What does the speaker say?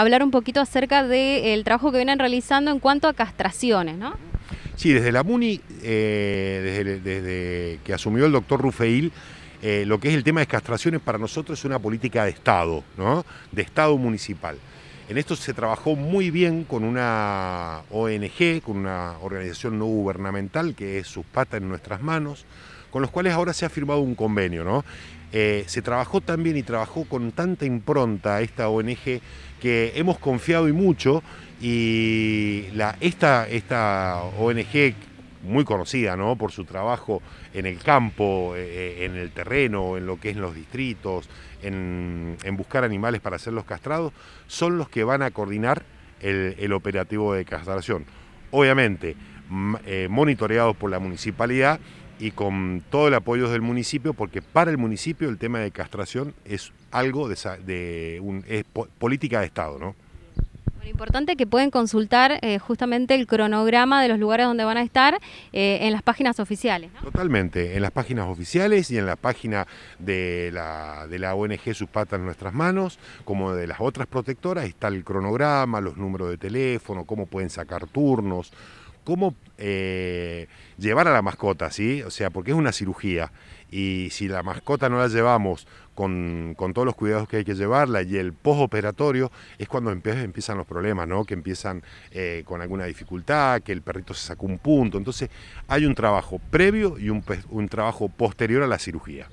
hablar un poquito acerca del trabajo que vienen realizando en cuanto a castraciones, ¿no? Sí, desde la MUNI, eh, desde, que asumió el doctor Rufeil, eh, lo que es el tema de castraciones para nosotros es una política de Estado, ¿no? De Estado municipal. En esto se trabajó muy bien con una ONG, con una organización no gubernamental que es sus patas en nuestras manos, con los cuales ahora se ha firmado un convenio. ¿no? Eh, se trabajó también y trabajó con tanta impronta esta ONG que hemos confiado y mucho y esta, esta ONG muy conocida ¿no? por su trabajo en el campo, eh, eh, en el terreno, en lo que es los distritos, en, buscar animales para hacerlos castrados, son los que van a coordinar el, operativo de castración. Obviamente, eh, monitoreados por la municipalidad y con todo el apoyo del municipio, porque para el municipio el tema de castración es algo de, política de Estado, ¿no? Lo importante es que pueden consultar eh, justamente el cronograma de los lugares donde van a estar eh, en las páginas oficiales. Totalmente, en las páginas oficiales y en la página de la, de la ONG Sus Patas en Nuestras Manos, como de las otras protectoras, está el cronograma, los números de teléfono, cómo pueden sacar turnos cómo eh, llevar a la mascota, ¿sí? O sea, porque es una cirugía. Y si la mascota no la llevamos con, todos los cuidados que hay que llevarla y el postoperatorio, es cuando empiezan los problemas, ¿no? Que empiezan eh, con alguna dificultad, que el perrito se sacó un punto. Entonces, hay un trabajo previo y un pues, trabajo posterior a la cirugía.